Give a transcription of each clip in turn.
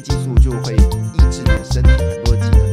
激素就会抑制你的身体很多机能。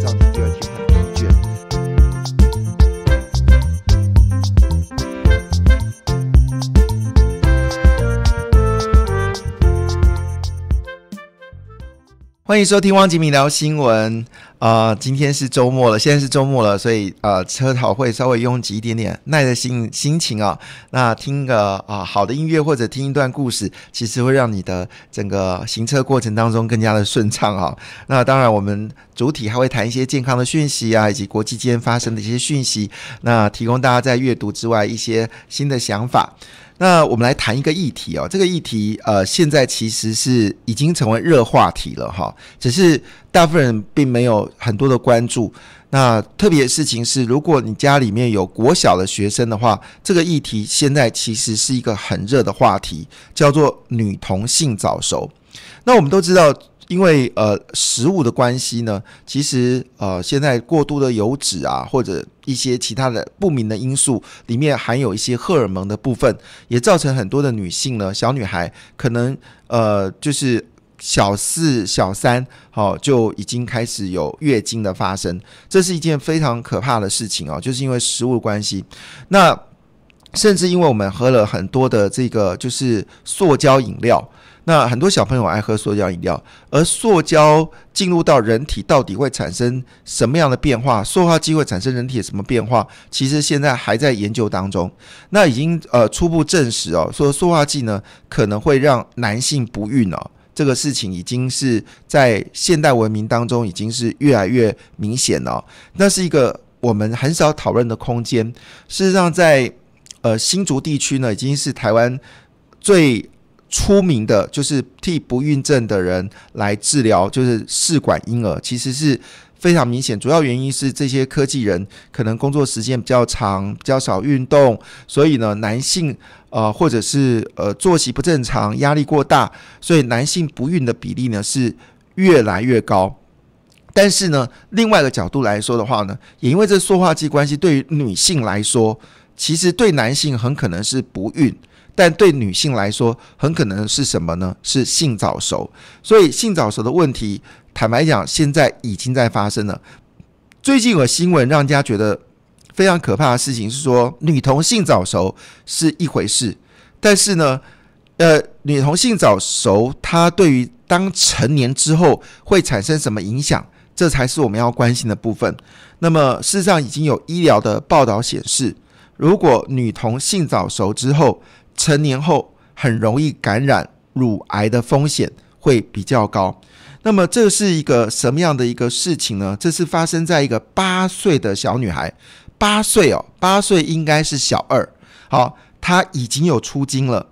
欢迎收听汪吉明聊新闻啊！今天是周末了，现在是周末了，所以呃，车讨会稍微拥挤一点点，耐着心心情啊。那听个啊好的音乐或者听一段故事，其实会让你的整个行车过程当中更加的顺畅啊。那当然，我们主体还会谈一些健康的讯息啊，以及国际间发生的一些讯息，那提供大家在阅读之外一些新的想法。那我们来谈一个议题哦，这个议题呃，现在其实是已经成为热话题了哈，只是大部分人并没有很多的关注。那特别的事情是，如果你家里面有国小的学生的话，这个议题现在其实是一个很热的话题，叫做女童性早熟。那我们都知道。因为呃食物的关系呢，其实呃现在过度的油脂啊，或者一些其他的不明的因素里面含有一些荷尔蒙的部分，也造成很多的女性呢，小女孩可能呃就是小四小三哦就已经开始有月经的发生，这是一件非常可怕的事情哦，就是因为食物关系，那甚至因为我们喝了很多的这个就是塑胶饮料。那很多小朋友爱喝塑胶饮料，而塑胶进入到人体到底会产生什么样的变化？塑化剂会产生人体什么变化？其实现在还在研究当中。那已经呃初步证实哦，说塑化剂呢可能会让男性不孕哦，这个事情已经是在现代文明当中已经是越来越明显了。那是一个我们很少讨论的空间。事实上，在呃新竹地区呢，已经是台湾最。出名的就是替不孕症的人来治疗，就是试管婴儿，其实是非常明显。主要原因是这些科技人可能工作时间比较长，比较少运动，所以呢，男性呃或者是呃作息不正常，压力过大，所以男性不孕的比例呢是越来越高。但是呢，另外一个角度来说的话呢，也因为这塑化剂关系，对于女性来说，其实对男性很可能是不孕。但对女性来说，很可能是什么呢？是性早熟。所以性早熟的问题，坦白讲，现在已经在发生了。最近有新闻让大家觉得非常可怕的事情是说，女同性早熟是一回事，但是呢，呃，女同性早熟她对于当成年之后会产生什么影响，这才是我们要关心的部分。那么，事实上已经有医疗的报道显示，如果女同性早熟之后，成年后很容易感染乳癌的风险会比较高。那么这是一个什么样的一个事情呢？这是发生在一个八岁的小女孩，八岁哦，八岁应该是小二。好，她已经有出经了。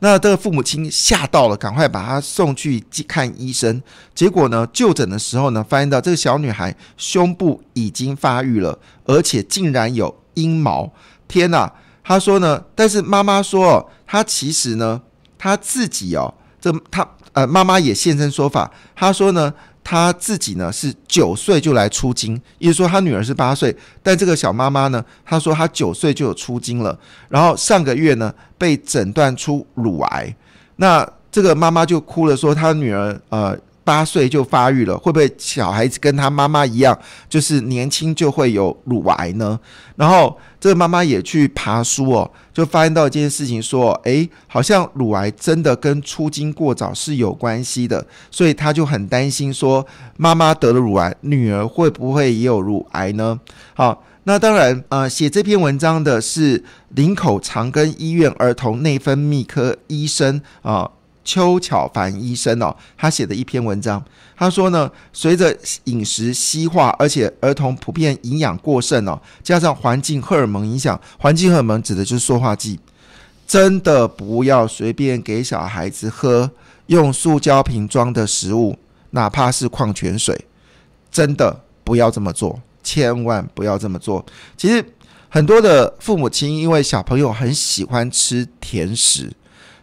那这个父母亲吓到了，赶快把她送去看医生。结果呢，就诊的时候呢，发现到这个小女孩胸部已经发育了，而且竟然有阴毛。天哪！他说呢，但是妈妈说哦，她其实呢，她自己哦，这她呃，妈妈也现身说法。她说呢，她自己呢是九岁就来出经，也就是说她女儿是八岁，但这个小妈妈呢，她说她九岁就有出经了，然后上个月呢被诊断出乳癌，那这个妈妈就哭了，说她女儿呃。八岁就发育了，会不会小孩子跟他妈妈一样，就是年轻就会有乳癌呢？然后这个妈妈也去爬书哦，就发现到这件事情，说，诶，好像乳癌真的跟出经过早是有关系的，所以她就很担心，说妈妈得了乳癌，女儿会不会也有乳癌呢？好，那当然，呃，写这篇文章的是林口长庚医院儿童内分泌科医生啊。邱巧凡医生哦，他写的一篇文章，他说呢，随着饮食西化，而且儿童普遍营养过剩哦，加上环境荷尔蒙影响，环境荷尔蒙指的就是塑化剂，真的不要随便给小孩子喝用塑胶瓶装的食物，哪怕是矿泉水，真的不要这么做，千万不要这么做。其实很多的父母亲因为小朋友很喜欢吃甜食。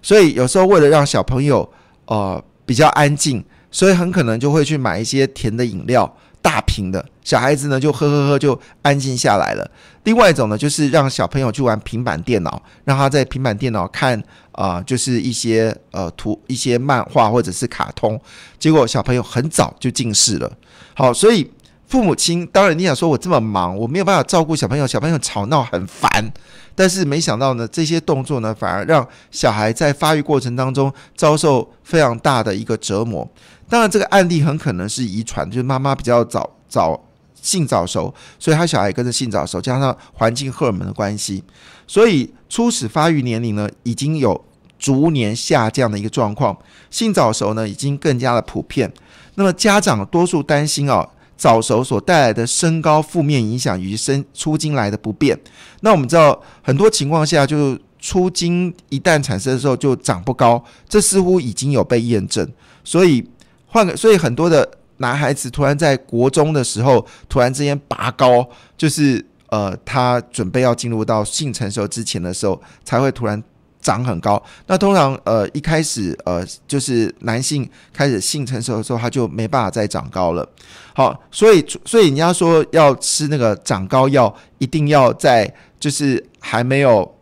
所以有时候为了让小朋友，呃比较安静，所以很可能就会去买一些甜的饮料，大瓶的，小孩子呢就喝喝喝就安静下来了。另外一种呢，就是让小朋友去玩平板电脑，让他在平板电脑看啊，就是一些呃图、一些漫画或者是卡通，结果小朋友很早就近视了。好，所以。父母亲当然你想说我这么忙，我没有办法照顾小朋友，小朋友吵闹很烦。但是没想到呢，这些动作呢反而让小孩在发育过程当中遭受非常大的一个折磨。当然这个案例很可能是遗传，就是妈妈比较早早性早熟，所以他小孩跟着性早熟，加上环境荷尔蒙的关系，所以初始发育年龄呢已经有逐年下降的一个状况，性早熟呢已经更加的普遍。那么家长多数担心啊。早熟所带来的身高负面影响，以及生出精来的不便。那我们知道，很多情况下，就是出精一旦产生的时候就长不高，这似乎已经有被验证。所以，换个，所以很多的男孩子突然在国中的时候，突然之间拔高，就是呃，他准备要进入到性成熟之前的时候，才会突然。长很高，那通常呃一开始呃就是男性开始性成熟的时候，他就没办法再长高了。好，所以所以人家说要吃那个长高药，一定要在就是还没有。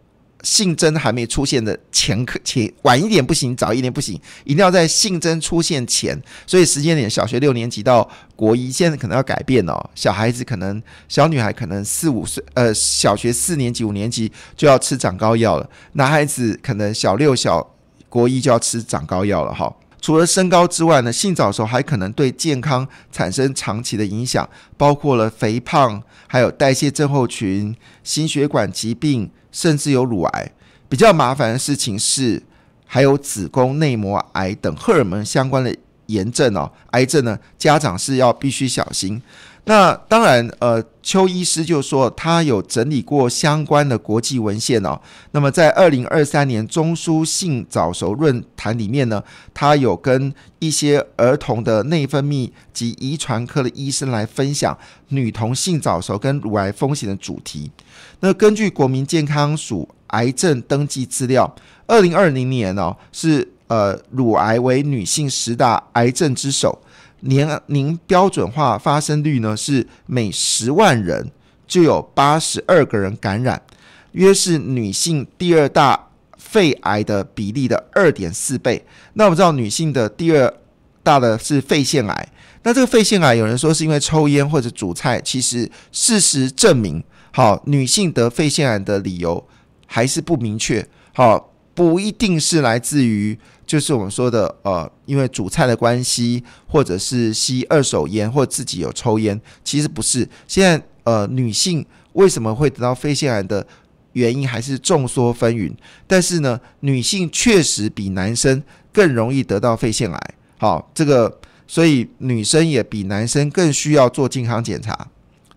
性征还没出现的前可前晚一点不行，早一点不行，一定要在性征出现前，所以时间点小学六年级到国一，现在可能要改变哦。小孩子可能小女孩可能四五岁，呃，小学四年级五年级就要吃长高药了。男孩子可能小六小国一就要吃长高药了哈。除了身高之外呢，性早熟还可能对健康产生长期的影响，包括了肥胖，还有代谢症候群、心血管疾病。甚至有乳癌，比较麻烦的事情是还有子宫内膜癌等荷尔蒙相关的炎症哦，癌症呢，家长是要必须小心。那当然，呃，邱医师就说他有整理过相关的国际文献哦。那么在二零二三年中枢性早熟论坛里面呢，他有跟一些儿童的内分泌及遗传科的医生来分享女童性早熟跟乳癌风险的主题。那根据国民健康署癌症登记资料，二零二零年哦，是呃，乳癌为女性十大癌症之首，年龄标准化发生率呢是每十万人就有八十二个人感染，约是女性第二大肺癌的比例的二点四倍。那我们知道女性的第二大的是肺腺癌，那这个肺腺癌有人说是因为抽烟或者煮菜，其实事实证明。好，女性得肺腺癌的理由还是不明确。好，不一定是来自于就是我们说的呃，因为煮菜的关系，或者是吸二手烟或自己有抽烟，其实不是。现在呃，女性为什么会得到肺腺癌的原因还是众说纷纭。但是呢，女性确实比男生更容易得到肺腺癌。好，这个所以女生也比男生更需要做健康检查，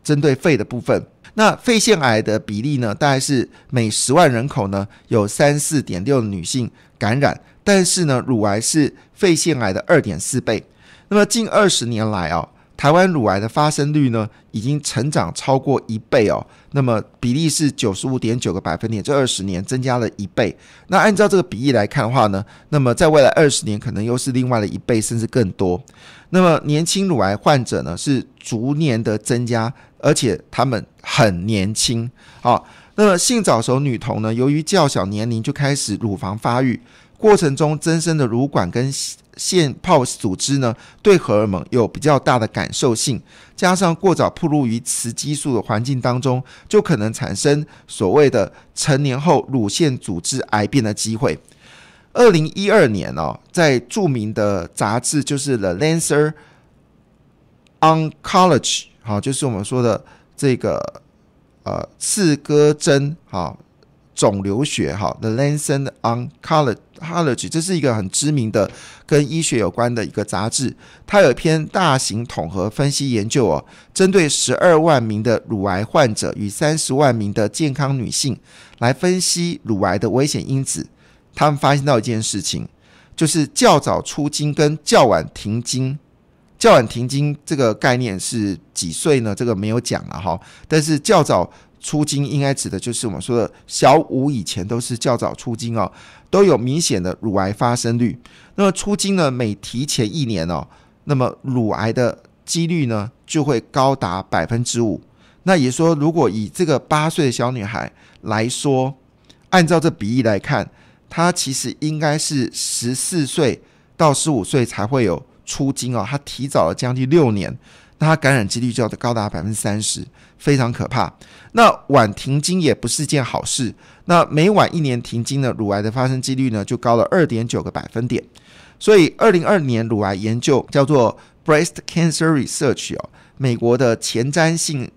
针对肺的部分。那肺腺癌的比例呢，大概是每十万人口呢有三四点六的女性感染，但是呢，乳癌是肺腺癌的二点四倍。那么近二十年来啊，台湾乳癌的发生率呢已经成长超过一倍哦。那么比例是九十五点九个百分点，这二十年增加了一倍。那按照这个比例来看的话呢，那么在未来二十年可能又是另外的一倍甚至更多。那么年轻乳癌患者呢是逐年的增加。而且他们很年轻啊。那么性早熟女童呢，由于较小年龄就开始乳房发育过程中增生的乳管跟腺泡组织呢，对荷尔蒙有比较大的感受性，加上过早暴露于雌激素的环境当中，就可能产生所谓的成年后乳腺组织癌变的机会。二零一二年哦，在著名的杂志就是《The Lancet Oncology》。好，就是我们说的这个，呃，刺哥针，好，肿瘤学，哈，The Lancet on College，这是一个很知名的跟医学有关的一个杂志。它有一篇大型统合分析研究哦，针对十二万名的乳癌患者与三十万名的健康女性来分析乳癌的危险因子。他们发现到一件事情，就是较早出经跟较晚停经。较晚停经这个概念是几岁呢？这个没有讲了哈。但是较早出经应该指的就是我们说的小五以前都是较早出经哦，都有明显的乳癌发生率。那么出经呢，每提前一年哦，那么乳癌的几率呢就会高达百分之五。那也说，如果以这个八岁的小女孩来说，按照这比例来看，她其实应该是十四岁到十五岁才会有。出金哦，他提早了将近六年，那他感染几率就要高达百分之三十，非常可怕。那晚停经也不是件好事，那每晚一年停经呢，乳癌的发生几率呢就高了二点九个百分点。所以二零二年乳癌研究叫做 Breast Cancer Research 哦，美国的前瞻性。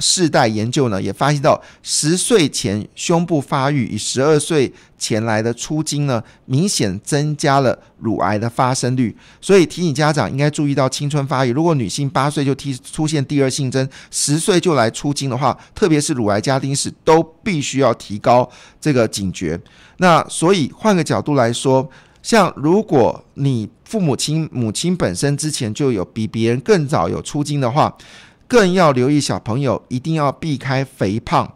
世代研究呢，也发现到十岁前胸部发育与十二岁前来的出经呢，明显增加了乳癌的发生率。所以提醒家长应该注意到青春发育，如果女性八岁就提出现第二性征，十岁就来出经的话，特别是乳癌家庭史，都必须要提高这个警觉。那所以换个角度来说，像如果你父母亲母亲本身之前就有比别人更早有出经的话，更要留意小朋友一定要避开肥胖、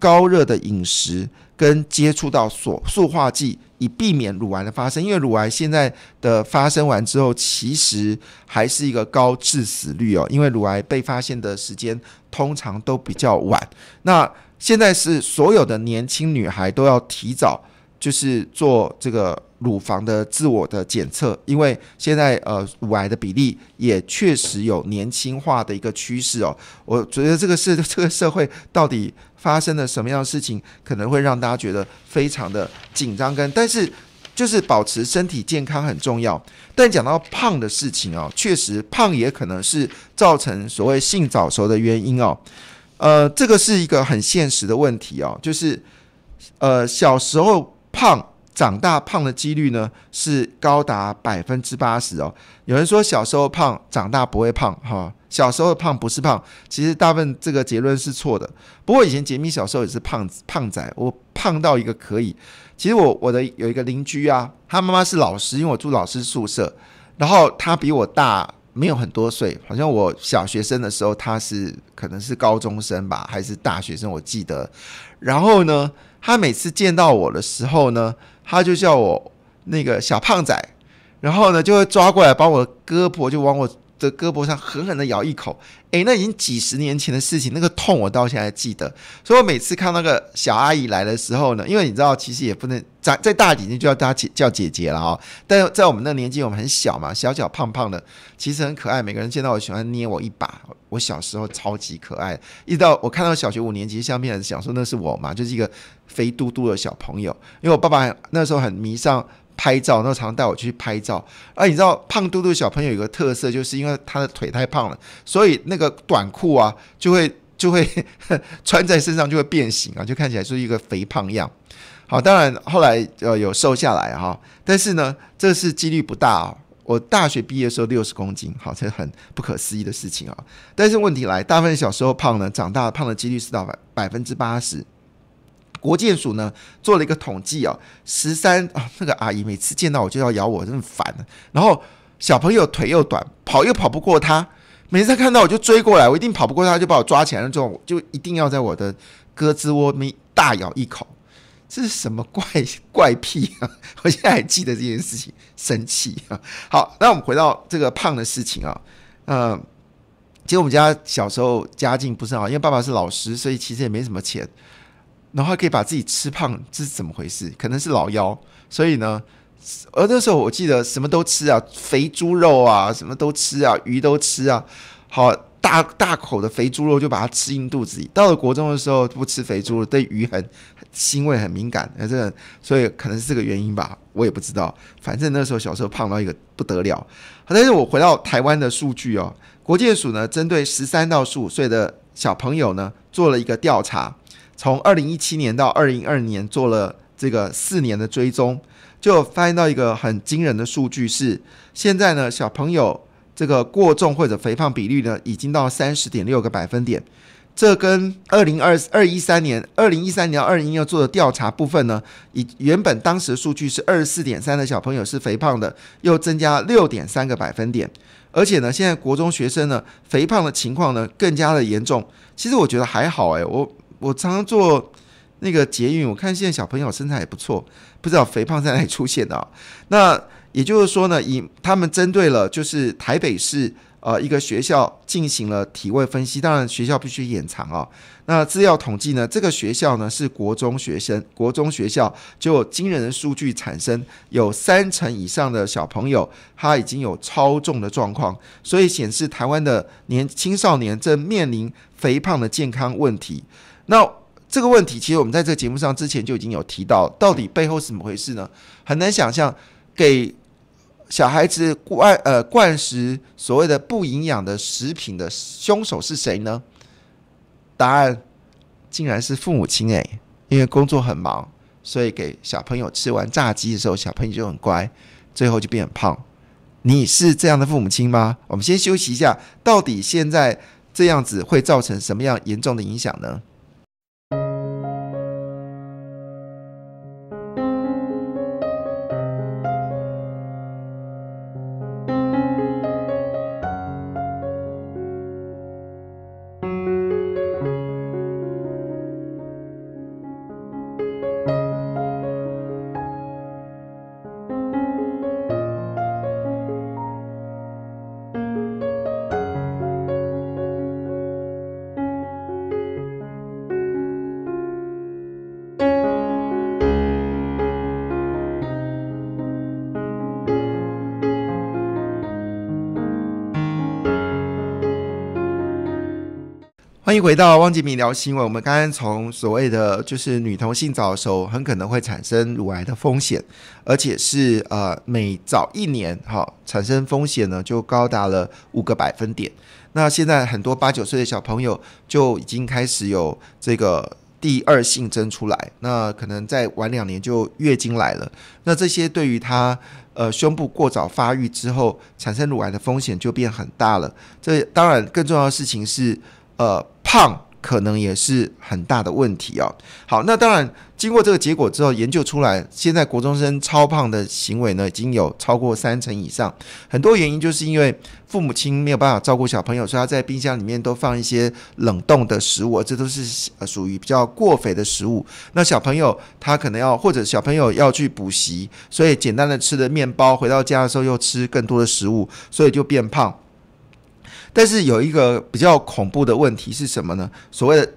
高热的饮食跟接触到所塑化剂，以避免乳癌的发生。因为乳癌现在的发生完之后，其实还是一个高致死率哦。因为乳癌被发现的时间通常都比较晚。那现在是所有的年轻女孩都要提早。就是做这个乳房的自我的检测，因为现在呃，乳癌的比例也确实有年轻化的一个趋势哦。我觉得这个是 这个社会到底发生了什么样的事情，可能会让大家觉得非常的紧张跟。但是，就是保持身体健康很重要。但讲到胖的事情哦，确实胖也可能是造成所谓性早熟的原因哦。呃，这个是一个很现实的问题哦，就是呃，小时候。胖长大胖的几率呢是高达百分之八十哦。有人说小时候胖长大不会胖哈，小时候胖不是胖，其实大部分这个结论是错的。不过以前杰米小时候也是胖子胖仔，我胖到一个可以。其实我我的有一个邻居啊，他妈妈是老师，因为我住老师宿舍，然后他比我大没有很多岁，好像我小学生的时候他是可能是高中生吧还是大学生，我记得。然后呢？他每次见到我的时候呢，他就叫我那个小胖仔，然后呢就会抓过来，把我的胳膊就往我的胳膊上狠狠的咬一口。诶，那已经几十年前的事情，那个痛我到现在还记得。所以，我每次看那个小阿姨来的时候呢，因为你知道，其实也不能在在大几年就要大姐叫姐姐了哈。但在我们那年纪，我们很小嘛，小小胖胖的，其实很可爱。每个人见到我喜欢捏我一把，我小时候超级可爱。一直到我看到小学五年级相片，想说那是我嘛，就是一个肥嘟嘟的小朋友。因为我爸爸那时候很迷上。拍照，那时常常带我去拍照。而你知道，胖嘟嘟小朋友有个特色，就是因为他的腿太胖了，所以那个短裤啊，就会 就会 穿在身上就会变形啊，就看起来是一个肥胖样。好，当然后来呃有瘦下来哈，但是呢，这是几率不大哦。我大学毕业时候六十公斤，好，这很不可思议的事情啊。但是问题来，大部分小时候胖呢，长大胖的几率是到百百分之八十。国建署呢做了一个统计啊，十三啊，那个阿姨每次见到我就要咬我，真烦。然后小朋友腿又短，跑又跑不过他，每次看到我就追过来，我一定跑不过他，就把我抓起来了。之后就一定要在我的胳肢窝里大咬一口，这是什么怪怪癖啊？我现在还记得这件事情，生气啊。好，那我们回到这个胖的事情啊，嗯，其实我们家小时候家境不是很好，因为爸爸是老师，所以其实也没什么钱。然后还可以把自己吃胖，这是怎么回事？可能是老妖，所以呢，而那时候我记得什么都吃啊，肥猪肉啊什么都吃啊，鱼都吃啊，好大大口的肥猪肉就把它吃进肚子里。到了国中的时候不吃肥猪肉，对鱼很腥味很敏感，那这所以可能是这个原因吧，我也不知道。反正那时候小时候胖到一个不得了。但是我回到台湾的数据哦，国界署呢针对十三到十五岁的小朋友呢做了一个调查。从二零一七年到二零二二年，做了这个四年的追踪，就发现到一个很惊人的数据是：现在呢，小朋友这个过重或者肥胖比率呢，已经到三十点六个百分点。这跟二零二二一三年、二零一三年、二零一六年做的调查部分呢，以原本当时的数据是二十四点三的小朋友是肥胖的，又增加六点三个百分点。而且呢，现在国中学生呢，肥胖的情况呢，更加的严重。其实我觉得还好诶，我。我常常做那个捷运，我看现在小朋友身材也不错，不知道肥胖在哪里出现的。那也就是说呢，以他们针对了就是台北市呃一个学校进行了体位分析，当然学校必须掩藏啊。那资料统计呢，这个学校呢是国中学生，国中学校就惊人的数据产生，有三成以上的小朋友他已经有超重的状况，所以显示台湾的年青少年正面临肥胖的健康问题。那这个问题，其实我们在这个节目上之前就已经有提到，到底背后是怎么回事呢？很难想象，给小孩子灌呃灌食所谓的不营养的食品的凶手是谁呢？答案竟然是父母亲哎，因为工作很忙，所以给小朋友吃完炸鸡的时候，小朋友就很乖，最后就变很胖。你是这样的父母亲吗？我们先休息一下，到底现在这样子会造成什么样严重的影响呢？欢迎回到汪杰明聊新闻。我们刚刚从所谓的就是女童性早熟很可能会产生乳癌的风险，而且是呃每早一年哈产生风险呢就高达了五个百分点。那现在很多八九岁的小朋友就已经开始有这个第二性征出来，那可能再晚两年就月经来了。那这些对于她呃胸部过早发育之后产生乳癌的风险就变很大了。这当然更重要的事情是呃。胖可能也是很大的问题啊。好，那当然，经过这个结果之后，研究出来，现在国中生超胖的行为呢，已经有超过三成以上。很多原因就是因为父母亲没有办法照顾小朋友，所以他在冰箱里面都放一些冷冻的食物，这都是属于比较过肥的食物。那小朋友他可能要，或者小朋友要去补习，所以简单的吃的面包，回到家的时候又吃更多的食物，所以就变胖。但是有一个比较恐怖的问题是什么呢？所谓的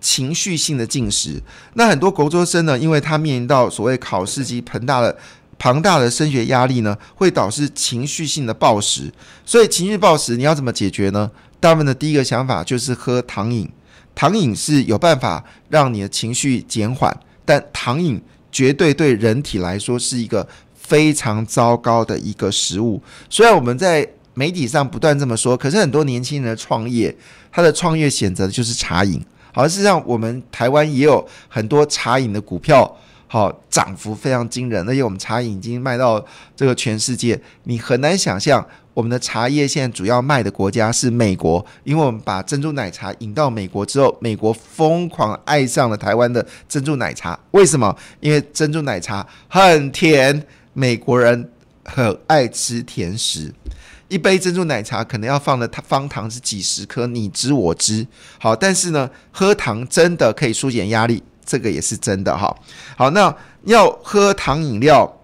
情绪性的进食，那很多国中生呢，因为他面临到所谓考试及膨大的庞大的升学压力呢，会导致情绪性的暴食。所以情绪暴食你要怎么解决呢？他们的第一个想法就是喝糖饮，糖饮是有办法让你的情绪减缓，但糖饮绝对对人体来说是一个非常糟糕的一个食物。虽然我们在媒体上不断这么说，可是很多年轻人的创业，他的创业选择的就是茶饮。好，事实上我们台湾也有很多茶饮的股票，好涨幅非常惊人。而且我们茶饮已经卖到这个全世界，你很难想象我们的茶叶现在主要卖的国家是美国，因为我们把珍珠奶茶引到美国之后，美国疯狂爱上了台湾的珍珠奶茶。为什么？因为珍珠奶茶很甜，美国人很爱吃甜食。一杯珍珠奶茶可能要放的方糖是几十颗，你知我知。好，但是呢，喝糖真的可以舒解压力，这个也是真的哈。好，那要喝糖饮料，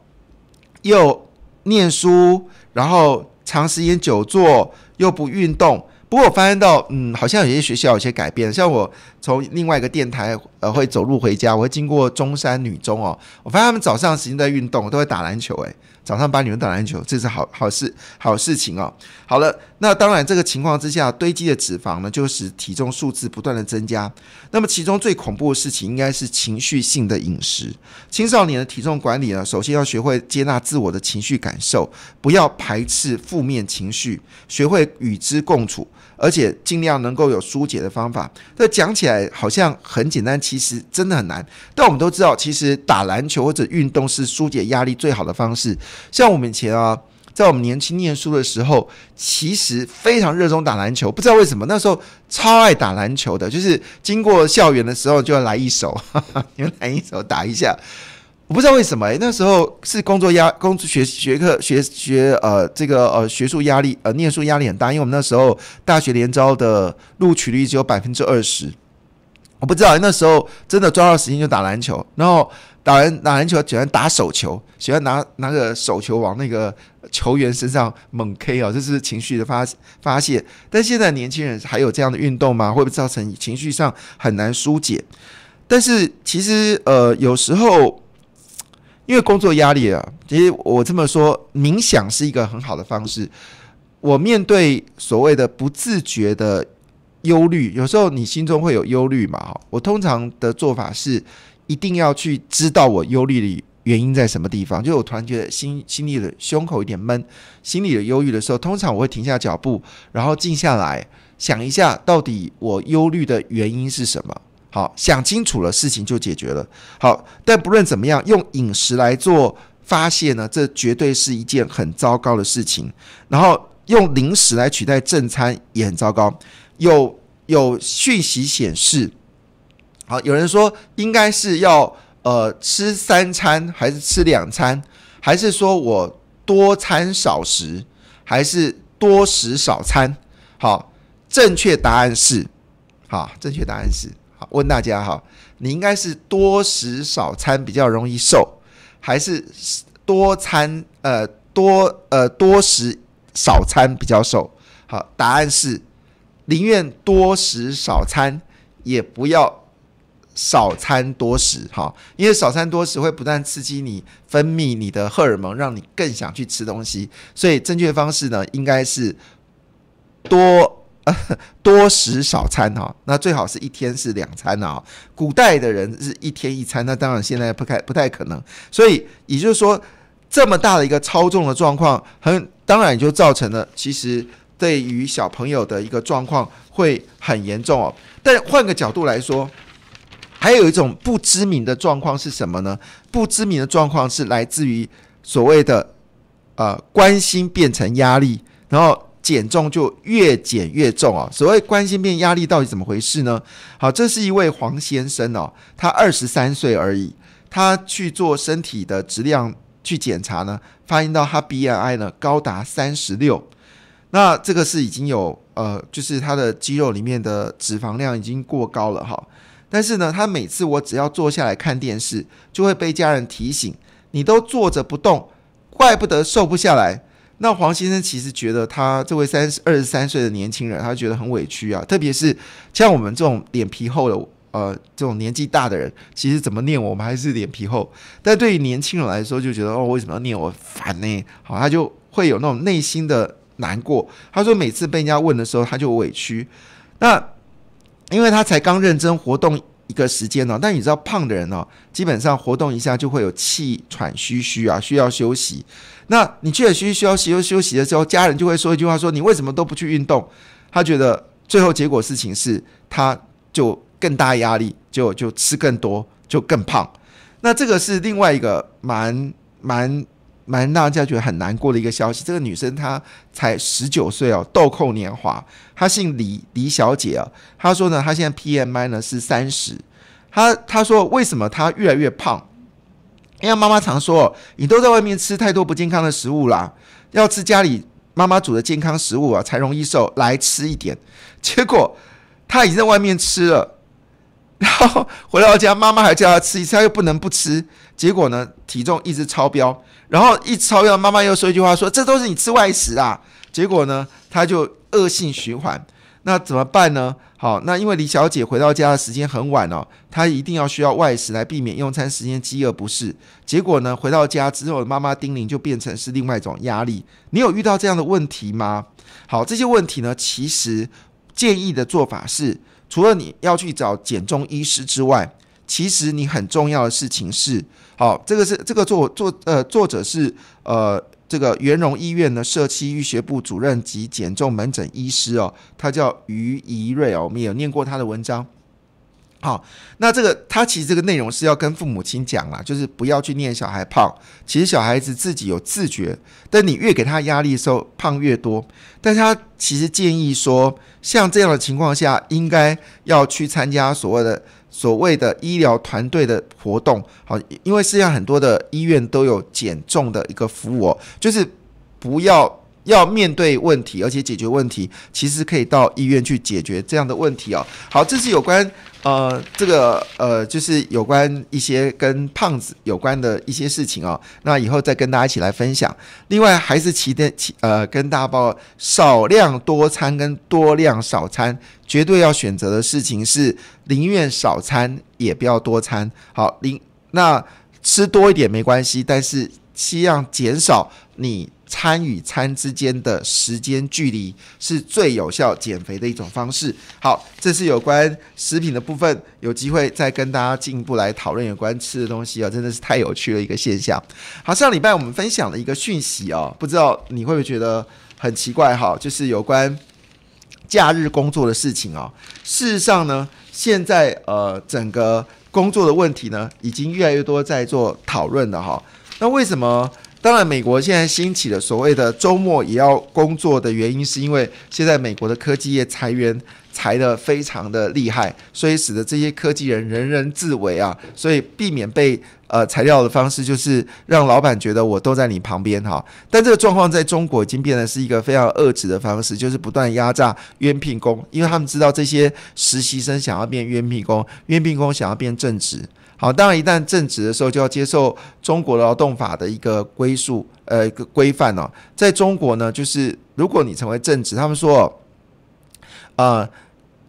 又念书，然后长时间久坐又不运动。不过我发现到，嗯，好像有些学校有些改变，像我从另外一个电台呃会走路回家，我会经过中山女中哦，我发现他们早上时间在运动，都会打篮球，诶。早上帮你们打篮球，这是好好事好事情哦。好了，那当然这个情况之下堆积的脂肪呢，就使体重数字不断的增加。那么其中最恐怖的事情应该是情绪性的饮食。青少年的体重管理呢，首先要学会接纳自我的情绪感受，不要排斥负面情绪，学会与之共处，而且尽量能够有疏解的方法。这讲起来好像很简单，其实真的很难。但我们都知道，其实打篮球或者运动是疏解压力最好的方式。像我们以前啊，在我们年轻念书的时候，其实非常热衷打篮球。不知道为什么，那时候超爱打篮球的，就是经过校园的时候就要来一手，来一手打一下。我不知道为什么，哎，那时候是工作压、工学学科学学呃这个呃学术压力呃念书压力很大，因为我们那时候大学联招的录取率只有百分之二十。我不知道，那时候真的抓到时间就打篮球，然后。打篮打篮球喜欢打手球，喜欢拿拿个手球往那个球员身上猛 K 啊！这是情绪的发发泄。但现在年轻人还有这样的运动吗？会不会造成情绪上很难疏解？但是其实呃，有时候因为工作压力啊，其实我这么说，冥想是一个很好的方式。我面对所谓的不自觉的忧虑，有时候你心中会有忧虑嘛？哈，我通常的做法是。一定要去知道我忧虑的原因在什么地方。就我突然觉得心心里的胸口有点闷，心里的忧郁的时候，通常我会停下脚步，然后静下来想一下，到底我忧虑的原因是什么。好，想清楚了，事情就解决了。好，但不论怎么样，用饮食来做发泄呢，这绝对是一件很糟糕的事情。然后用零食来取代正餐也很糟糕。有有讯息显示。好，有人说应该是要呃吃三餐还是吃两餐，还是说我多餐少食，还是多食少餐？好，正确答案是，好，正确答案是，好，问大家哈，你应该是多食少餐比较容易瘦，还是多餐呃多呃多食少餐比较瘦？好，答案是宁愿多食少餐也不要。少餐多食，哈，因为少餐多食会不断刺激你分泌你的荷尔蒙，让你更想去吃东西。所以正确方式呢，应该是多 多食少餐，哈。那最好是一天是两餐啊。古代的人是一天一餐，那当然现在不开不太可能。所以也就是说，这么大的一个超重的状况，很当然就造成了其实对于小朋友的一个状况会很严重哦。但换个角度来说。还有一种不知名的状况是什么呢？不知名的状况是来自于所谓的呃关心变成压力，然后减重就越减越重啊。所谓关心变压力到底怎么回事呢？好，这是一位黄先生哦，他二十三岁而已，他去做身体的质量去检查呢，发现到他 B M I 呢高达三十六，那这个是已经有呃，就是他的肌肉里面的脂肪量已经过高了哈。但是呢，他每次我只要坐下来看电视，就会被家人提醒。你都坐着不动，怪不得瘦不下来。那黄先生其实觉得他这位三二十三岁的年轻人，他觉得很委屈啊。特别是像我们这种脸皮厚的，呃，这种年纪大的人，其实怎么念我，我们还是脸皮厚。但对于年轻人来说，就觉得哦，为什么要念我，烦呢？好，他就会有那种内心的难过。他说，每次被人家问的时候，他就委屈。那。因为他才刚认真活动一个时间呢，但你知道胖的人呢，基本上活动一下就会有气喘吁吁啊，需要休息。那你气喘吁吁需要休休息的时候，家人就会说一句话：说你为什么都不去运动？他觉得最后结果事情是，他就更大压力，就就吃更多，就更胖。那这个是另外一个蛮蛮。蛮让大家觉得很难过的一个消息。这个女生她才十九岁哦，豆蔻年华。她姓李，李小姐啊。她说呢，她现在 p m i 呢是三十。她她说为什么她越来越胖？因为妈妈常说你都在外面吃太多不健康的食物啦，要吃家里妈妈煮的健康食物啊，才容易瘦。来吃一点，结果她已经在外面吃了。然后回到家，妈妈还叫他吃，一次，他又不能不吃。结果呢，体重一直超标。然后一超标，妈妈又说一句话，说这都是你吃外食啊。结果呢，他就恶性循环。那怎么办呢？好，那因为李小姐回到家的时间很晚哦，她一定要需要外食来避免用餐时间饥饿不适。结果呢，回到家之后，妈妈叮咛就变成是另外一种压力。你有遇到这样的问题吗？好，这些问题呢，其实建议的做法是。除了你要去找减重医师之外，其实你很重要的事情是，好，这个是这个作作呃作者是呃这个元融医院的社区医学部主任及减重门诊医师哦，他叫于怡瑞哦，我们也有念过他的文章。好，那这个他其实这个内容是要跟父母亲讲啦，就是不要去念小孩胖，其实小孩子自己有自觉，但你越给他压力的时候，胖越多。但他其实建议说，像这样的情况下，应该要去参加所谓的所谓的医疗团队的活动。好，因为世界上很多的医院都有减重的一个服务，就是不要。要面对问题，而且解决问题，其实可以到医院去解决这样的问题哦。好，这是有关呃这个呃，就是有关一些跟胖子有关的一些事情哦。那以后再跟大家一起来分享。另外，还是期待期呃，跟大家报少量多餐跟多量少餐，绝对要选择的事情是宁愿少餐也不要多餐。好，零那吃多一点没关系，但是尽量减少你。餐与餐之间的时间距离是最有效减肥的一种方式。好，这是有关食品的部分。有机会再跟大家进一步来讨论有关吃的东西啊，真的是太有趣了一个现象。好，上礼拜我们分享了一个讯息哦，不知道你会不会觉得很奇怪哈？就是有关假日工作的事情哦。事实上呢，现在呃整个工作的问题呢，已经越来越多在做讨论了哈。那为什么？当然，美国现在兴起的所谓的周末也要工作的原因，是因为现在美国的科技业裁员裁的非常的厉害，所以使得这些科技人人人自危啊，所以避免被呃裁掉的方式，就是让老板觉得我都在你旁边哈。但这个状况在中国已经变得是一个非常遏制的方式，就是不断压榨冤聘工，因为他们知道这些实习生想要变冤聘工，冤聘工想要变正职。好，当然，一旦正职的时候，就要接受中国劳动法的一个归宿，呃，一个规范哦。在中国呢，就是如果你成为正职，他们说，呃，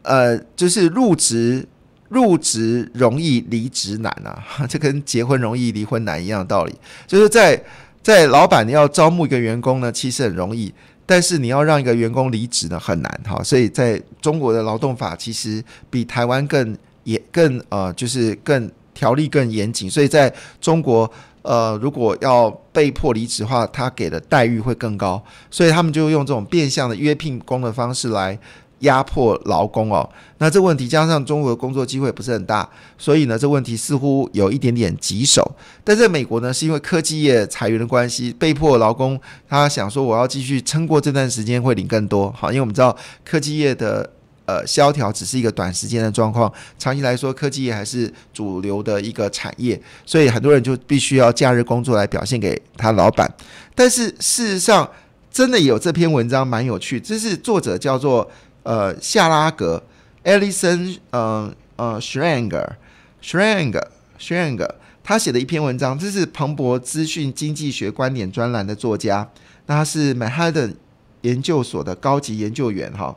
呃，就是入职入职容易，离职难啊。这跟结婚容易离婚难一样的道理，就是在在老板要招募一个员工呢，其实很容易，但是你要让一个员工离职呢，很难哈。所以在中国的劳动法其实比台湾更也更呃，就是更。条例更严谨，所以在中国，呃，如果要被迫离职的话，他给的待遇会更高，所以他们就用这种变相的约聘工的方式来压迫劳工哦。那这问题加上中国的工作机会不是很大，所以呢，这问题似乎有一点点棘手。但在美国呢，是因为科技业裁员的关系，被迫劳工他想说我要继续撑过这段时间会领更多好，因为我们知道科技业的。呃，萧条只是一个短时间的状况，长期来说，科技业还是主流的一个产业，所以很多人就必须要假日工作来表现给他老板。但是事实上，真的有这篇文章蛮有趣，这是作者叫做呃夏拉格艾丽森，嗯呃 s h r a n g e r s h r a n g e r s h r a n g e r 他写的一篇文章，这是彭博资讯经济学观点专栏的作家，那他是曼哈登研究所的高级研究员哈。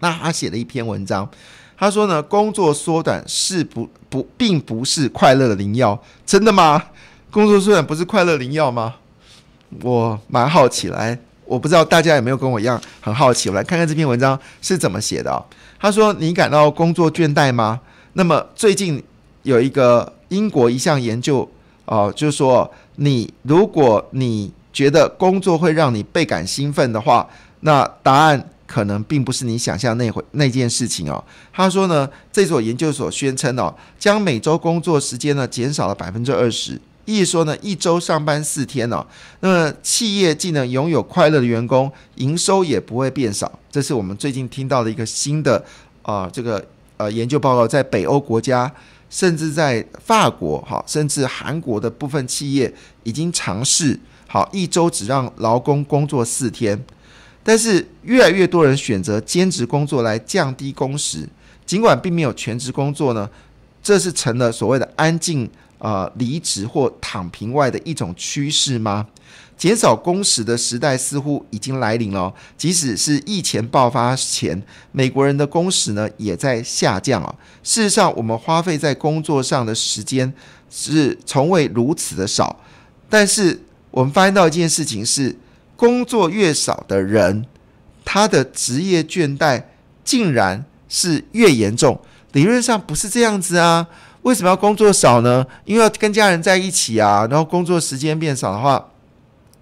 那他写了一篇文章，他说呢，工作缩短是不不，并不是快乐的灵药，真的吗？工作缩短不是快乐灵药吗？我蛮好奇，来，我不知道大家有没有跟我一样很好奇，我来看看这篇文章是怎么写的。他说：“你感到工作倦怠吗？”那么最近有一个英国一项研究，哦，就是说你如果你觉得工作会让你倍感兴奋的话，那答案。可能并不是你想象那回那件事情哦。他说呢，这所研究所宣称哦，将每周工作时间呢减少了百分之二十，意思说呢，一周上班四天呢。那么企业既能拥有快乐的员工，营收也不会变少。这是我们最近听到的一个新的啊这个呃研究报告，在北欧国家，甚至在法国哈，甚至韩国的部分企业已经尝试好一周只让劳工工作四天。但是，越来越多人选择兼职工作来降低工时，尽管并没有全职工作呢，这是成了所谓的安静啊离职或躺平外的一种趋势吗？减少工时的时代似乎已经来临了。即使是疫情爆发前，美国人的工时呢也在下降啊。事实上，我们花费在工作上的时间是从未如此的少。但是，我们发现到一件事情是。工作越少的人，他的职业倦怠竟然是越严重。理论上不是这样子啊？为什么要工作少呢？因为要跟家人在一起啊。然后工作时间变少的话，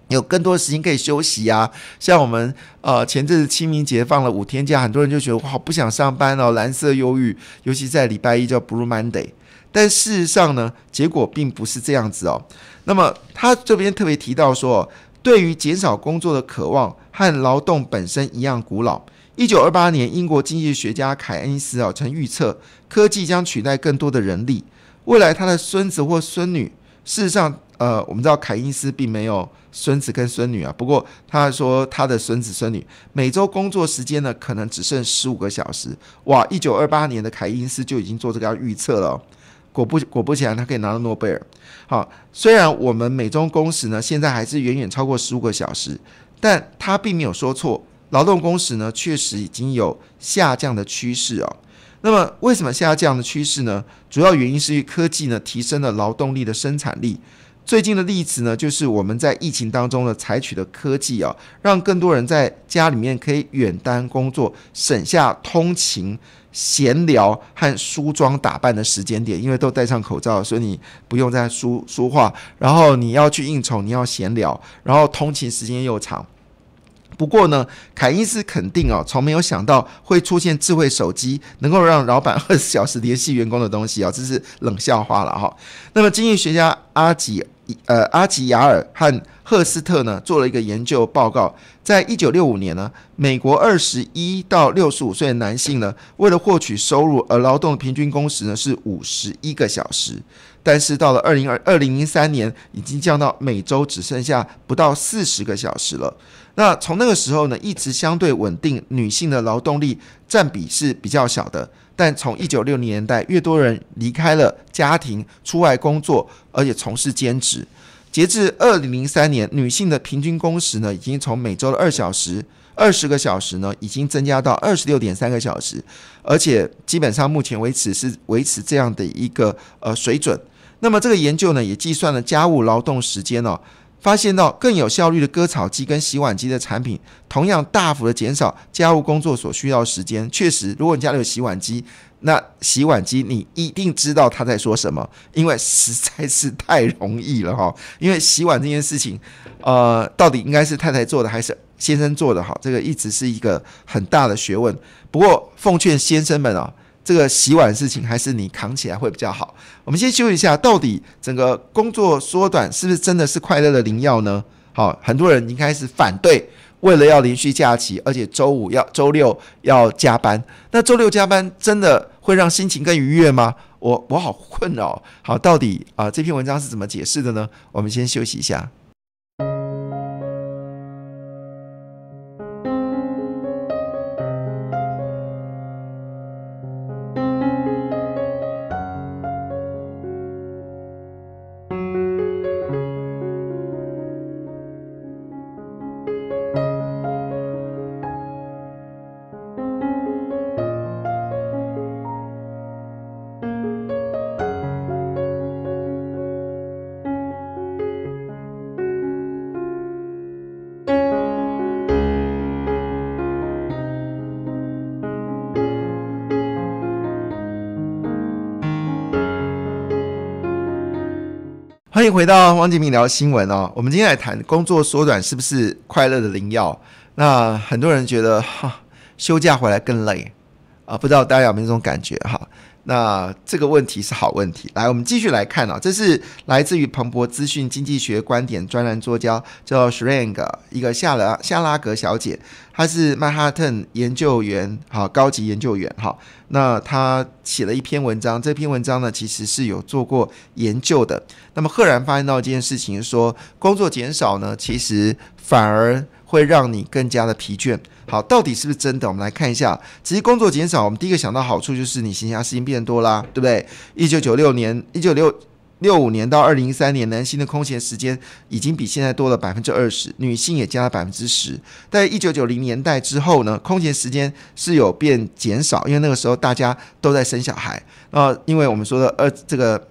有更多的时间可以休息啊。像我们呃前阵子清明节放了五天假，很多人就觉得哇，不想上班哦，蓝色忧郁。尤其在礼拜一叫 Blue Monday。但事实上呢，结果并不是这样子哦。那么他这边特别提到说。对于减少工作的渴望和劳动本身一样古老。一九二八年，英国经济学家凯恩斯啊，曾预测科技将取代更多的人力。未来他的孙子或孙女，事实上，呃，我们知道凯恩斯并没有孙子跟孙女啊。不过他说他的孙子孙女每周工作时间呢，可能只剩十五个小时。哇，一九二八年的凯恩斯就已经做这个要预测了。果不果不其然，他可以拿到诺贝尔。好，虽然我们美中工时呢现在还是远远超过十五个小时，但他并没有说错，劳动工时呢确实已经有下降的趋势啊。那么为什么下降的趋势呢？主要原因是因为科技呢提升了劳动力的生产力。最近的例子呢就是我们在疫情当中呢采取的科技啊，让更多人在家里面可以远端工作，省下通勤。闲聊和梳妆打扮的时间点，因为都戴上口罩，所以你不用再梳梳化。然后你要去应酬，你要闲聊，然后通勤时间又长。不过呢，凯因斯肯定啊，从没有想到会出现智慧手机能够让老板二十四小时联系员工的东西啊，这是冷笑话了哈。那么，经济学家阿吉。呃，阿吉亚尔和赫斯特呢做了一个研究报告，在一九六五年呢，美国二十一到六十五岁的男性呢，为了获取收入而劳动的平均工时呢是五十一个小时。但是到了二零二二零零三年，已经降到每周只剩下不到四十个小时了。那从那个时候呢，一直相对稳定，女性的劳动力占比是比较小的。但从一九六零年代，越多人离开了家庭，出外工作，而且从事兼职。截至二零零三年，女性的平均工时呢，已经从每周的二小时、二十个小时呢，已经增加到二十六点三个小时，而且基本上目前为止是维持这样的一个呃水准。那么这个研究呢，也计算了家务劳动时间哦，发现到更有效率的割草机跟洗碗机的产品，同样大幅的减少家务工作所需要的时间。确实，如果你家有洗碗机，那洗碗机你一定知道他在说什么，因为实在是太容易了哈。因为洗碗这件事情，呃，到底应该是太太做的还是先生做的哈？这个一直是一个很大的学问。不过奉劝先生们啊。这个洗碗事情还是你扛起来会比较好。我们先休息一下，到底整个工作缩短是不是真的是快乐的灵药呢？好，很多人已经开始反对，为了要连续假期，而且周五要周六要加班。那周六加班真的会让心情更愉悦吗？我我好困扰。好，到底啊这篇文章是怎么解释的呢？我们先休息一下。欢迎回到汪杰明聊新闻哦。我们今天来谈工作缩短是不是快乐的灵药？那很多人觉得哈，休假回来更累啊，不知道大家有没有这种感觉哈？那这个问题是好问题，来，我们继续来看啊，这是来自于彭博资讯经济学观点专栏作家，叫 s h r a n g 一个夏拉夏拉格小姐，她是曼哈顿研究员，好高级研究员，哈，那她写了一篇文章，这篇文章呢，其实是有做过研究的，那么赫然发现到这件事情，说工作减少呢，其实反而。会让你更加的疲倦。好，到底是不是真的？我们来看一下，其实工作减少，我们第一个想到好处就是你闲暇时间变多了，对不对？一九九六年、一九六六五年到二零一三年，男性的空闲时间已经比现在多了百分之二十，女性也加了百分之十。在一九九零年代之后呢，空闲时间是有变减少，因为那个时候大家都在生小孩。呃，因为我们说的呃这个。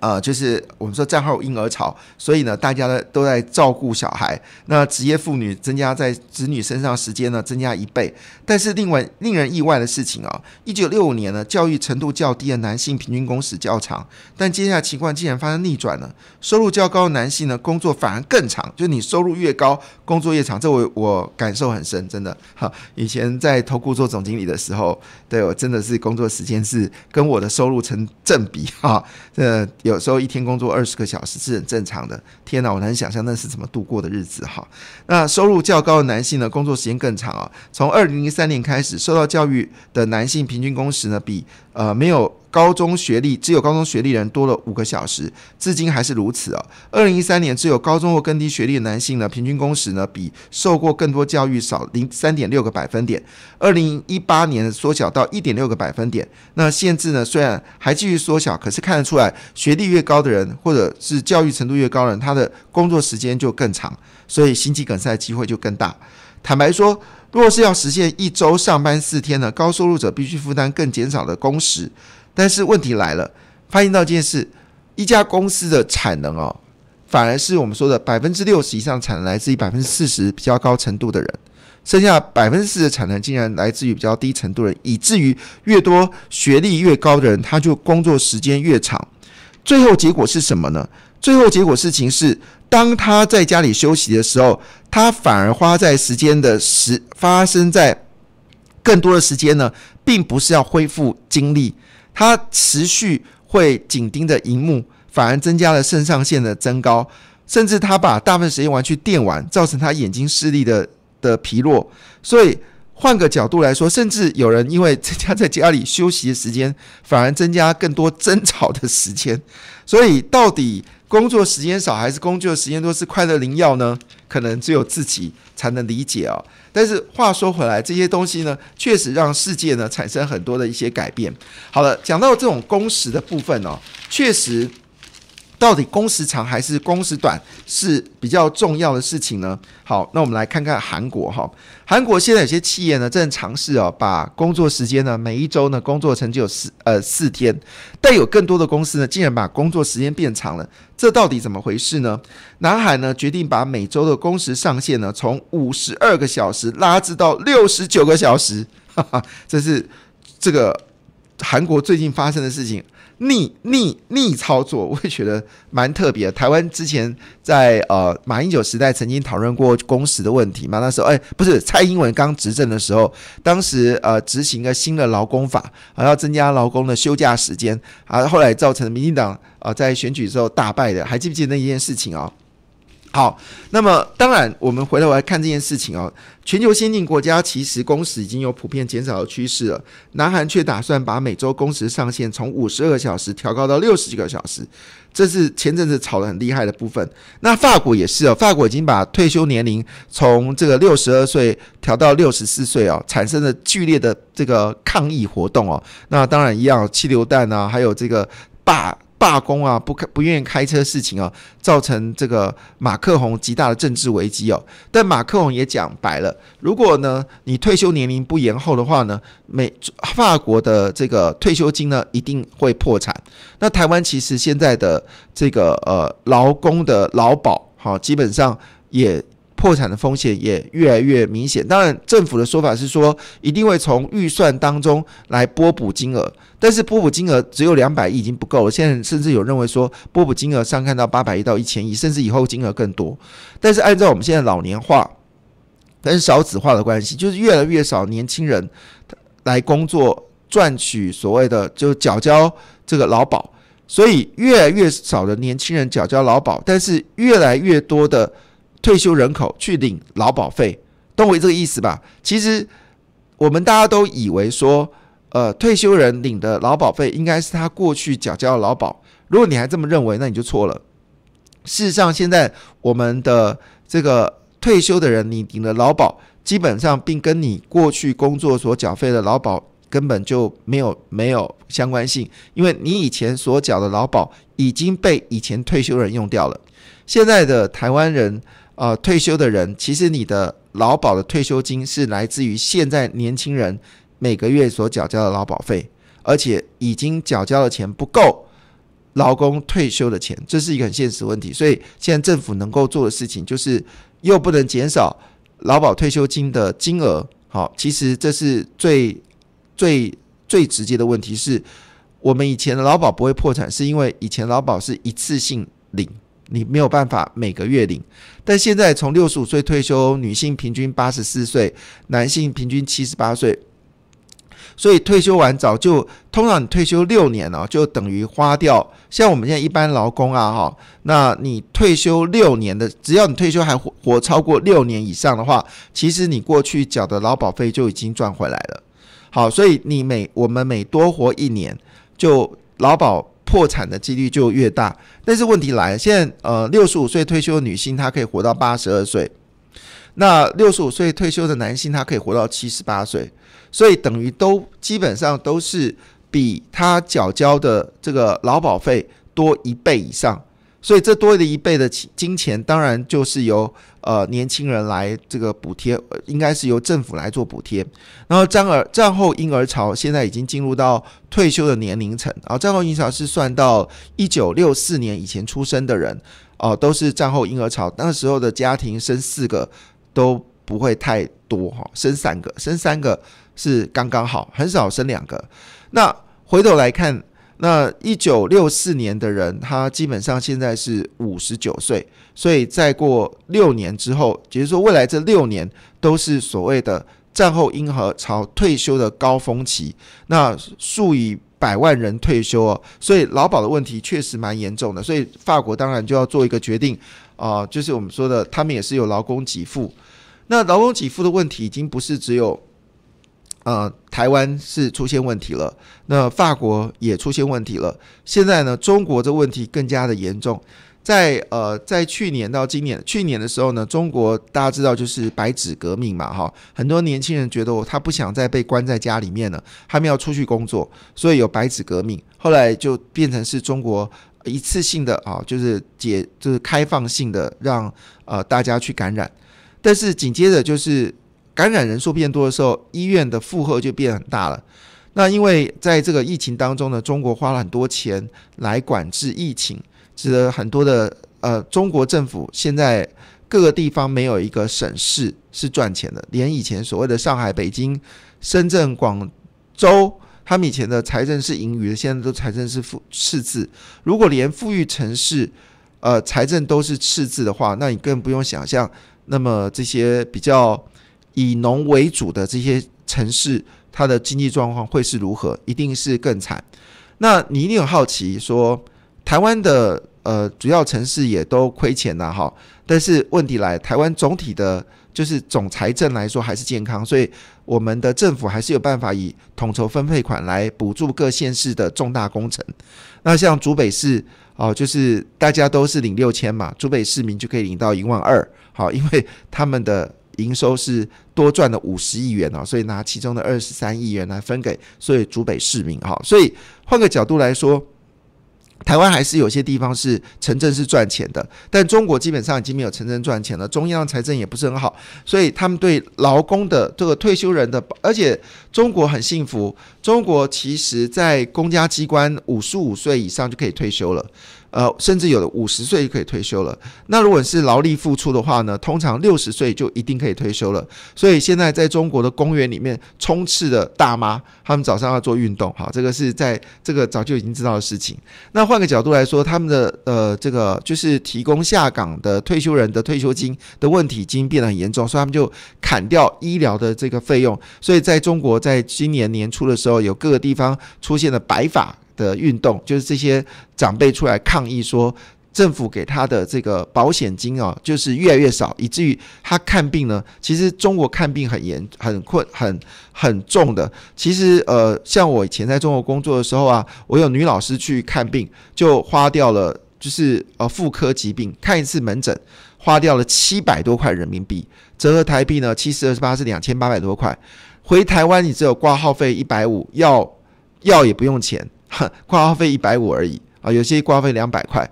呃，就是我们说战后婴儿潮，所以呢，大家呢都在照顾小孩。那职业妇女增加在子女身上时间呢，增加一倍。但是另外令人意外的事情啊，一九六五年呢，教育程度较低的男性平均工时较长，但接下来情况竟然发生逆转了。收入较高的男性呢，工作反而更长。就你收入越高，工作越长。这我我感受很深，真的哈。以前在投顾做总经理的时候，对我真的是工作时间是跟我的收入成正比哈。这。有时候一天工作二十个小时是很正常的。天哪，我能难想象那是怎么度过的日子哈。那收入较高的男性呢，工作时间更长啊。从二零零三年开始，受到教育的男性平均工时呢，比呃没有。高中学历只有高中学历人多了五个小时，至今还是如此哦。二零一三年，只有高中或更低学历的男性呢，平均工时呢比受过更多教育少零三点六个百分点。二零一八年缩小到一点六个百分点。那限制呢，虽然还继续缩小，可是看得出来，学历越高的人，或者是教育程度越高的人，他的工作时间就更长，所以心肌梗塞的机会就更大。坦白说，若是要实现一周上班四天呢，高收入者必须负担更减少的工时。但是问题来了，发现到一件事：一家公司的产能哦，反而是我们说的百分之六十以上产能来自于百分之四十比较高程度的人，剩下百分之四十产能竟然来自于比较低程度人，以至于越多学历越高的人，他就工作时间越长。最后结果是什么呢？最后结果事情是，当他在家里休息的时候，他反而花在时间的时发生在更多的时间呢，并不是要恢复精力。他持续会紧盯着荧幕，反而增加了肾上腺的增高，甚至他把大部分时间玩去电玩，造成他眼睛视力的的疲弱。所以换个角度来说，甚至有人因为增加在家里休息的时间，反而增加更多争吵的时间。所以到底。工作时间少还是工作的时间多是快乐灵药呢？可能只有自己才能理解哦。但是话说回来，这些东西呢，确实让世界呢产生很多的一些改变。好了，讲到这种工时的部分呢，确实。到底工时长还是工时短是比较重要的事情呢？好，那我们来看看韩国哈。韩国现在有些企业呢，正尝试哦把工作时间呢，每一周呢工作成就有四呃四天，但有更多的公司呢，竟然把工作时间变长了。这到底怎么回事呢？南海呢决定把每周的工时上限呢，从五十二个小时拉至到六十九个小时。哈哈，这是这个韩国最近发生的事情。逆逆逆操作，我也觉得蛮特别。台湾之前在呃马英九时代曾经讨论过工时的问题嘛，那时候哎不是蔡英文刚执政的时候，当时呃执行了新的劳工法，还要增加劳工的休假时间啊，后来造成民进党啊在选举之后大败的，还记不记得那一件事情啊？好，那么当然，我们回头来看这件事情哦。全球先进国家其实工时已经有普遍减少的趋势了，南韩却打算把每周工时上限从五十二小时调高到六十几个小时，这是前阵子炒得很厉害的部分。那法国也是哦，法国已经把退休年龄从这个六十二岁调到六十四岁哦，产生了剧烈的这个抗议活动哦。那当然一样，气流弹啊，还有这个罢。罢工啊，不不愿意开车事情啊，造成这个马克宏极大的政治危机哦。但马克宏也讲白了，如果呢你退休年龄不延后的话呢，美法国的这个退休金呢一定会破产。那台湾其实现在的这个呃劳工的劳保，哈，基本上也破产的风险也越来越明显。当然政府的说法是说一定会从预算当中来拨补金额。但是波普金额只有两百亿已经不够了，现在甚至有认为说波普金额上看到八百亿到一千亿，甚至以后金额更多。但是按照我们现在老年化跟少子化的关系，就是越来越少年轻人来工作赚取所谓的就缴交这个劳保，所以越来越少的年轻人缴交劳保，但是越来越多的退休人口去领劳保费，懂我这个意思吧？其实我们大家都以为说。呃，退休人领的劳保费应该是他过去缴交的劳保。如果你还这么认为，那你就错了。事实上，现在我们的这个退休的人你领的劳保，基本上并跟你过去工作所缴费的劳保根本就没有没有相关性，因为你以前所缴的劳保已经被以前退休人用掉了。现在的台湾人，呃，退休的人，其实你的劳保的退休金是来自于现在年轻人。每个月所缴交的劳保费，而且已经缴交的钱不够劳工退休的钱，这是一个很现实问题。所以现在政府能够做的事情，就是又不能减少劳保退休金的金额。好，其实这是最最最直接的问题。是我们以前的劳保不会破产，是因为以前劳保是一次性领，你没有办法每个月领。但现在从六十五岁退休，女性平均八十四岁，男性平均七十八岁。所以退休完早就通常你退休六年了，就等于花掉。像我们现在一般劳工啊，哈，那你退休六年的，只要你退休还活活超过六年以上的话，其实你过去缴的劳保费就已经赚回来了。好，所以你每我们每多活一年，就劳保破产的几率就越大。但是问题来了，现在呃六十五岁退休的女性，她可以活到八十二岁。那六十五岁退休的男性，他可以活到七十八岁，所以等于都基本上都是比他缴交的这个劳保费多一倍以上，所以这多的一倍的金钱，当然就是由呃年轻人来这个补贴，应该是由政府来做补贴。然后战儿战后婴儿潮现在已经进入到退休的年龄层啊，战后婴儿潮是算到一九六四年以前出生的人哦，都是战后婴儿潮，那时候的家庭生四个。都不会太多哈，生三个，生三个是刚刚好，很少生两个。那回头来看，那一九六四年的人，他基本上现在是五十九岁，所以再过六年之后，也就是说未来这六年都是所谓的战后婴儿潮退休的高峰期，那数以百万人退休哦，所以劳保的问题确实蛮严重的，所以法国当然就要做一个决定。啊，就是我们说的，他们也是有劳工给付，那劳工给付的问题已经不是只有，呃，台湾是出现问题了，那法国也出现问题了。现在呢，中国这问题更加的严重。在呃，在去年到今年，去年的时候呢，中国大家知道就是白纸革命嘛，哈，很多年轻人觉得他不想再被关在家里面了，他们要出去工作，所以有白纸革命。后来就变成是中国。一次性的啊，就是解，就是开放性的，让呃大家去感染。但是紧接着就是感染人数变多的时候，医院的负荷就变很大了。那因为在这个疫情当中呢，中国花了很多钱来管制疫情，使得很多的呃中国政府现在各个地方没有一个省市是赚钱的，连以前所谓的上海、北京、深圳、广州。他们以前的财政是盈余的，现在都财政是负赤字。如果连富裕城市，呃，财政都是赤字的话，那你更不用想象，那么这些比较以农为主的这些城市，它的经济状况会是如何？一定是更惨。那你一定好奇说，台湾的呃主要城市也都亏钱了哈？但是问题来，台湾总体的。就是总财政来说还是健康，所以我们的政府还是有办法以统筹分配款来补助各县市的重大工程。那像竹北市哦，就是大家都是领六千嘛，竹北市民就可以领到一万二，好，因为他们的营收是多赚了五十亿元哦，所以拿其中的二十三亿元来分给，所以竹北市民哈，所以换个角度来说。台湾还是有些地方是城镇是赚钱的，但中国基本上已经没有城镇赚钱了，中央财政也不是很好，所以他们对劳工的这个退休人的，而且中国很幸福，中国其实在公家机关五十五岁以上就可以退休了。呃，甚至有的五十岁就可以退休了。那如果是劳力付出的话呢，通常六十岁就一定可以退休了。所以现在在中国的公园里面，充斥的大妈，他们早上要做运动，好，这个是在这个早就已经知道的事情。那换个角度来说，他们的呃，这个就是提供下岗的退休人的退休金的问题，已经变得很严重，所以他们就砍掉医疗的这个费用。所以在中国，在今年年初的时候，有各个地方出现了白发。的运动就是这些长辈出来抗议说，政府给他的这个保险金啊，就是越来越少，以至于他看病呢，其实中国看病很严、很困、很很重的。其实呃，像我以前在中国工作的时候啊，我有女老师去看病，就花掉了，就是呃妇科疾病看一次门诊，花掉了七百多块人民币，折合台币呢七十二十八是两千八百多块。回台湾你只有挂号费一百五，要药也不用钱。挂号费一百五而已啊，有些挂号费两百块，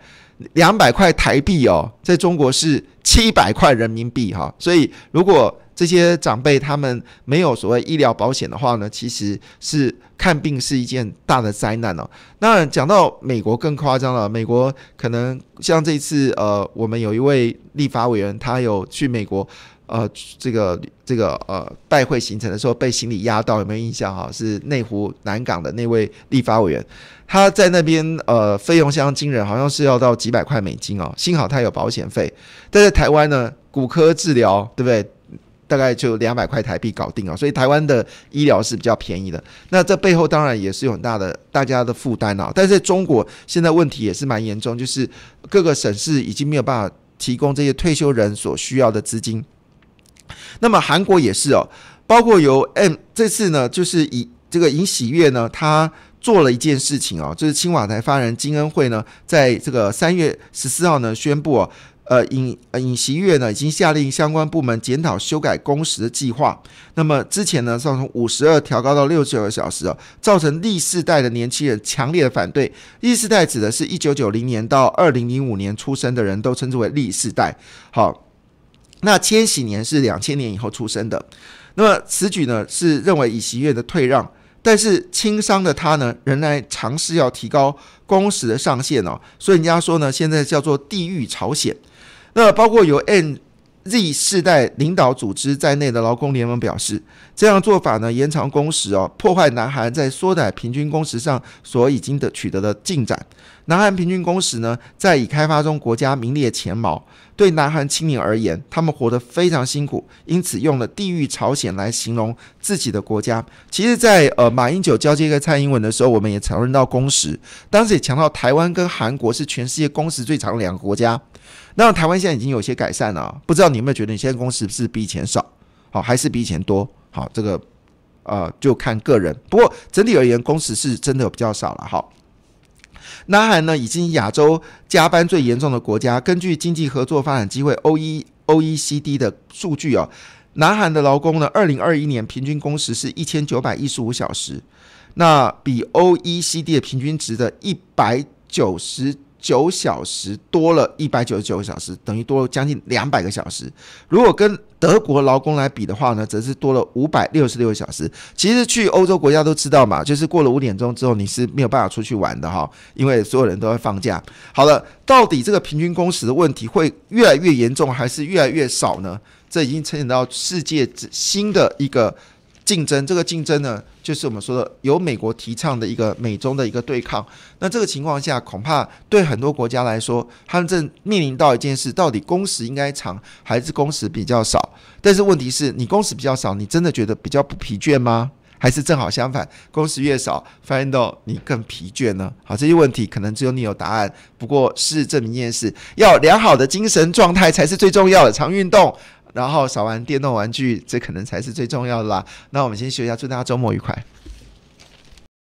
两百块台币哦，在中国是七百块人民币哈。所以，如果这些长辈他们没有所谓医疗保险的话呢，其实是看病是一件大的灾难哦。那讲到美国更夸张了，美国可能像这次呃，我们有一位立法委员，他有去美国。呃，这个这个呃，拜会行程的时候被行李压到，有没有印象哈？是内湖南港的那位立法委员，他在那边呃，费用相当惊人，好像是要到几百块美金哦。幸好他有保险费，但在台湾呢，骨科治疗对不对？大概就两百块台币搞定啊。所以台湾的医疗是比较便宜的。那这背后当然也是有很大的大家的负担啊。但是中国现在问题也是蛮严重，就是各个省市已经没有办法提供这些退休人所需要的资金。那么韩国也是哦，包括由 M 这次呢，就是以这个尹喜月呢，他做了一件事情哦，就是青瓦台发言人金恩惠呢，在这个三月十四号呢宣布哦，呃尹呃尹喜月呢已经下令相关部门检讨修改工时的计划。那么之前呢，从五十二调高到六十二个小时哦，造成历世代的年轻人强烈的反对。历世代指的是一九九零年到二零零五年出生的人都称之为历世代。好。那千禧年是两千年以后出生的，那么此举呢是认为以习月的退让，但是轻伤的他呢，仍然尝试要提高工时的上限哦，所以人家说呢，现在叫做地狱朝鲜。那包括由 N Z 世代领导组织在内的劳工联盟表示，这样做法呢延长工时哦，破坏南韩在缩短平均工时上所已经的取得的进展。南韩平均工时呢，在已开发中国家名列前茅。对南韩青年而言，他们活得非常辛苦，因此用了“地狱朝鲜”来形容自己的国家。其实，在呃马英九交接个蔡英文的时候，我们也讨论到工时，当时也强调台湾跟韩国是全世界工时最长的两个国家。那台湾现在已经有些改善了，不知道你有没有觉得你现在工时是比以前少，好还是比以前多？好，这个呃就看个人。不过整体而言，工时是真的比较少了，哈。南韩呢，已经亚洲加班最严重的国家。根据经济合作发展机会 （OEOECD） 的数据啊，南韩的劳工呢，二零二一年平均工时是一千九百一十五小时，那比 OECD 的平均值的一百九十。九小时多了一百九十九个小时，等于多了将近两百个小时。如果跟德国劳工来比的话呢，则是多了五百六十六个小时。其实去欧洲国家都知道嘛，就是过了五点钟之后你是没有办法出去玩的哈，因为所有人都会放假。好了，到底这个平均工时的问题会越来越严重，还是越来越少呢？这已经牵扯到世界之新的一个。竞争这个竞争呢，就是我们说的由美国提倡的一个美中的一个对抗。那这个情况下，恐怕对很多国家来说，他们正面临到一件事：到底工时应该长还是工时比较少？但是问题是你工时比较少，你真的觉得比较不疲倦吗？还是正好相反，工时越少，反倒你更疲倦呢？好，这些问题可能只有你有答案。不过，事实证明一件事：要良好的精神状态才是最重要的，常运动。然后少玩电动玩具，这可能才是最重要的啦。那我们先学一下，祝大家周末愉快。